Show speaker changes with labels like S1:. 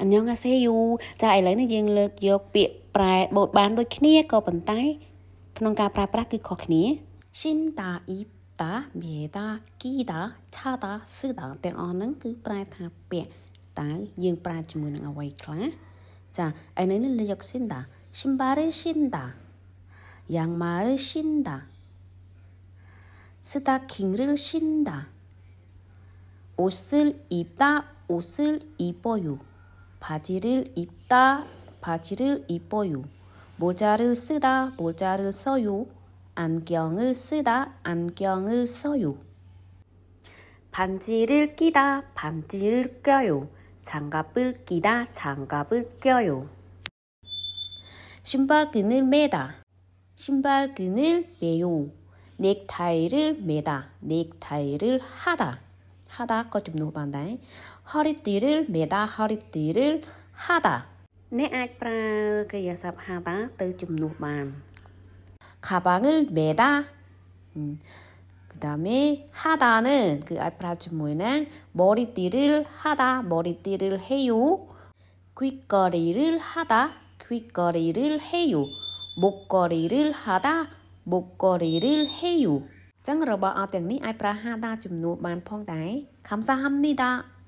S1: អញ្ញងអាសេយូចាឥឡូវនេះយើងលើកយកពាក្យប្រែបូតបានដូចគ្នាក៏ប៉ុន្តែក្នុងការប្រើប្រាស់គឺខុសគ្នាស៊ីនតាអ៊ីតាមេតាគីតាឆាតាស៊ឺតាទាំងអស់ហ្នឹងគឺប្រែថាពាក្យតើយើងប្រើជាមួយនឹងអ្វីខ្លះចាឥឡូវនេះលើកយកស៊ីនតាស៊ីនបារេស៊ីនតាយ៉ាងម៉ារេស៊ីនតាស្តាគីងរិលស៊ីនតាអូសិលអ៊ីតាអូសិលអ៊ីប៉ូយូ 바지를 입다, 바지를 입어요. 모자를 쓰다, 모자를 써요. 안경을 쓰다, 안경을 써요. 반지를 끼다, 반지를 껴요. 장갑을 끼다, 장갑을 껴요. 신발 끈을 매다, 신발 끈을 매요. 넥타이를 매다, 넥타이를 하다. 하다 거 ó ជំនួស 허리띠를 매다 허리띠를 하다 អ្នកអាចប 네, 그 하다 ទៅជំន 가방을 매다 음. 그다음에 하다는 그알프라주뭐냐는 머리띠를 하다 머리띠를 해요 귓거리를 하다 귓거리를 해요 목걸이를 하다 목걸이를 해요 ចឹងរបស់អស់ទាំងនេះអាចប្រើហាដាជំនួសបានផងដែរខំសាហាំនេះដា